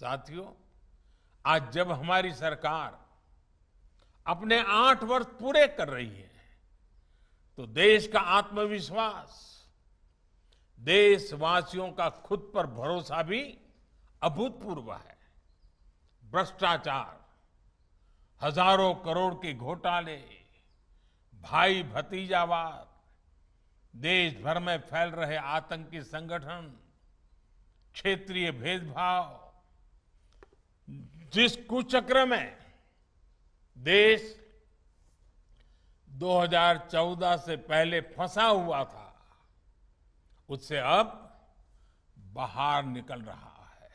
साथियों आज जब हमारी सरकार अपने आठ वर्ष पूरे कर रही है तो देश का आत्मविश्वास देशवासियों का खुद पर भरोसा भी अभूतपूर्व है भ्रष्टाचार हजारों करोड़ के घोटाले भाई भतीजावाद देश भर में फैल रहे आतंकी संगठन क्षेत्रीय भेदभाव जिस कुचक्र में देश 2014 से पहले फंसा हुआ था उससे अब बाहर निकल रहा है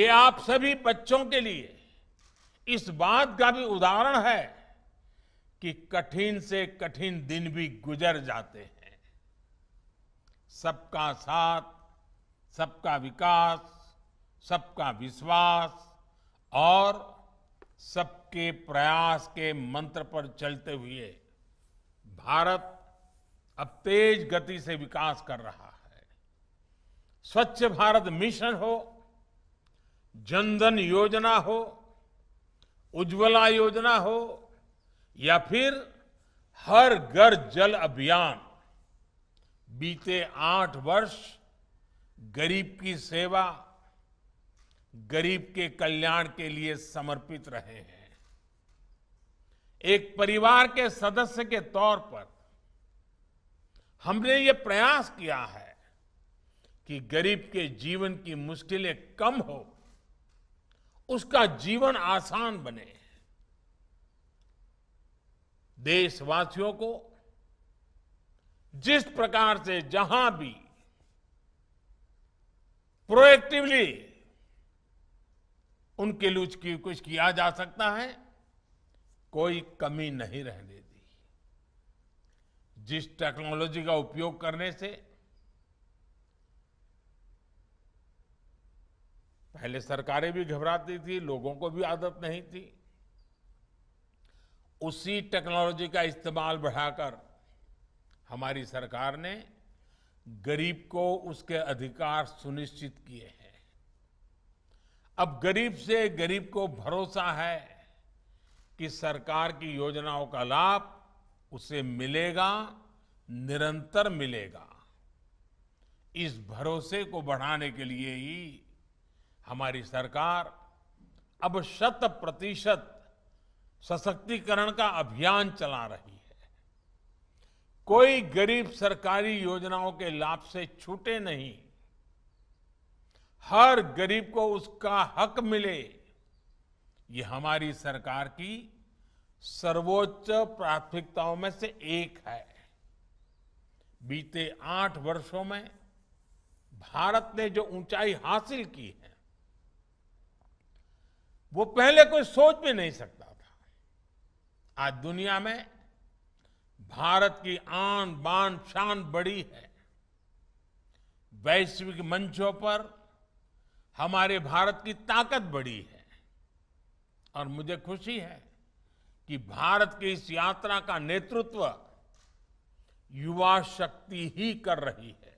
ये आप सभी बच्चों के लिए इस बात का भी उदाहरण है कि कठिन से कठिन दिन भी गुजर जाते हैं सबका साथ सबका विकास सबका विश्वास और सबके प्रयास के मंत्र पर चलते हुए भारत अब तेज गति से विकास कर रहा है स्वच्छ भारत मिशन हो जनधन योजना हो उज्ज्वला योजना हो या फिर हर घर जल अभियान बीते आठ वर्ष गरीब की सेवा गरीब के कल्याण के लिए समर्पित रहे हैं एक परिवार के सदस्य के तौर पर हमने ये प्रयास किया है कि गरीब के जीवन की मुश्किलें कम हो उसका जीवन आसान बने देशवासियों को जिस प्रकार से जहां भी प्रोएक्टिवली उनके लिए कुछ किया जा सकता है कोई कमी नहीं रहने दी जिस टेक्नोलॉजी का उपयोग करने से पहले सरकारें भी घबराती थी लोगों को भी आदत नहीं थी उसी टेक्नोलॉजी का इस्तेमाल बढ़ाकर हमारी सरकार ने गरीब को उसके अधिकार सुनिश्चित किए हैं अब गरीब से गरीब को भरोसा है कि सरकार की योजनाओं का लाभ उसे मिलेगा निरंतर मिलेगा इस भरोसे को बढ़ाने के लिए ही हमारी सरकार अब शत प्रतिशत सशक्तिकरण का अभियान चला रही है कोई गरीब सरकारी योजनाओं के लाभ से छूटे नहीं हर गरीब को उसका हक मिले ये हमारी सरकार की सर्वोच्च प्राथमिकताओं में से एक है बीते आठ वर्षों में भारत ने जो ऊंचाई हासिल की है वो पहले कोई सोच भी नहीं सकता था आज दुनिया में भारत की आन बान शान बड़ी है वैश्विक मंचों पर हमारे भारत की ताकत बढ़ी है और मुझे खुशी है कि भारत की इस यात्रा का नेतृत्व युवा शक्ति ही कर रही है